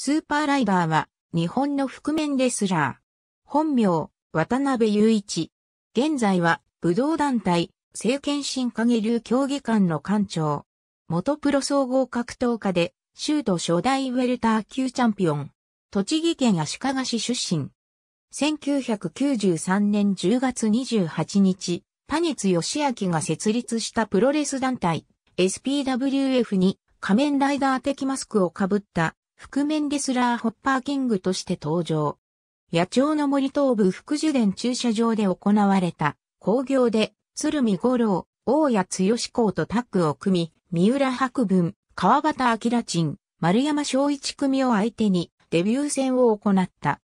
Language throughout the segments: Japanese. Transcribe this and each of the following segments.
スーパーライダーは、日本の覆面レスラー。本名、渡辺雄一。現在は、武道団体、政権新影流競技館の館長。元プロ総合格闘家で、州都初代ウェルター級チャンピオン。栃木県足利市出身。1993年10月28日、パニツ義明が設立したプロレス団体、SPWF に仮面ライダー的マスクをかぶった覆面レスラーホッパーキングとして登場。野鳥の森東部福樹殿駐車場で行われた工業で鶴見五郎、大谷剛公とタッグを組み、三浦博文、川端明鎮、丸山昭一組を相手にデビュー戦を行った。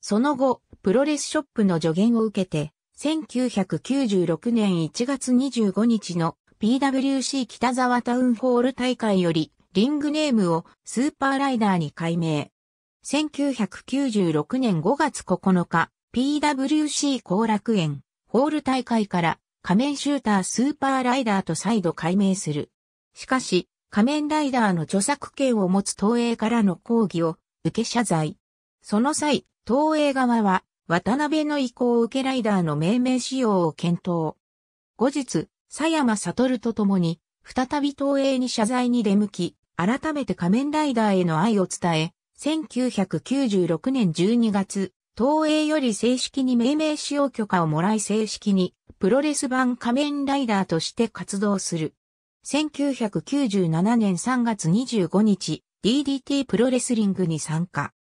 その後、プロレスショップの助言を受けて、1996年1月25日の PWC 北沢タウンホール大会よりリングネームをスーパーライダーに改名。1996年5月9日、PWC 後楽園、ホール大会から仮面シュータースーパーライダーと再度改名する。しかし、仮面ライダーの著作権を持つ東映からの抗議を受け謝罪。その際、東映側は渡辺の意向を受けライダーの命名使用を検討。後日、佐山悟と共に、再び東映に謝罪に出向き、改めて仮面ライダーへの愛を伝え、1996年12月、東映より正式に命名使用許可をもらい正式にプロレス版仮面ライダーとして活動する。1997年3月25日、DDT プロレスリングに参加。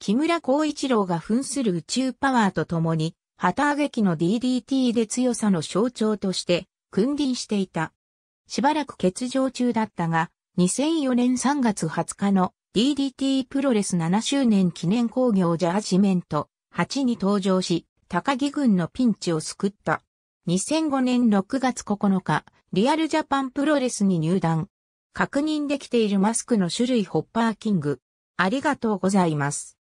木村光一郎が扮する宇宙パワーと共に、旗揚げ機の DDT で強さの象徴として、君臨していた。しばらく欠場中だったが、2004年3月20日の DDT プロレス7周年記念工業ジャージメント8に登場し、高木軍のピンチを救った。2005年6月9日、リアルジャパンプロレスに入団。確認できているマスクの種類ホッパーキング。ありがとうございます。